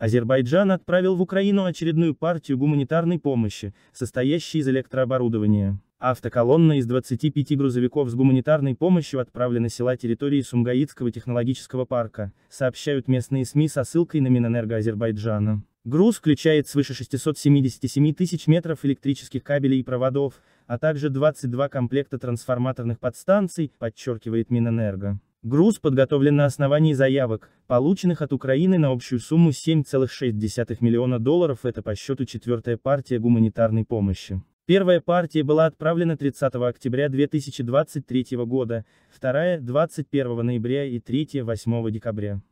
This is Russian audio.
Азербайджан отправил в Украину очередную партию гуманитарной помощи, состоящей из электрооборудования. Автоколонна из 25 грузовиков с гуманитарной помощью отправлена села территории Сумгаитского технологического парка, сообщают местные СМИ со ссылкой на Минэнерго Азербайджана. Груз включает свыше 677 тысяч метров электрических кабелей и проводов, а также 22 комплекта трансформаторных подстанций, подчеркивает Минэнерго. Груз подготовлен на основании заявок, полученных от Украины на общую сумму 7,6 миллиона долларов, это по счету четвертая партия гуманитарной помощи. Первая партия была отправлена 30 октября 2023 года, вторая – 21 ноября и третья – 8 декабря.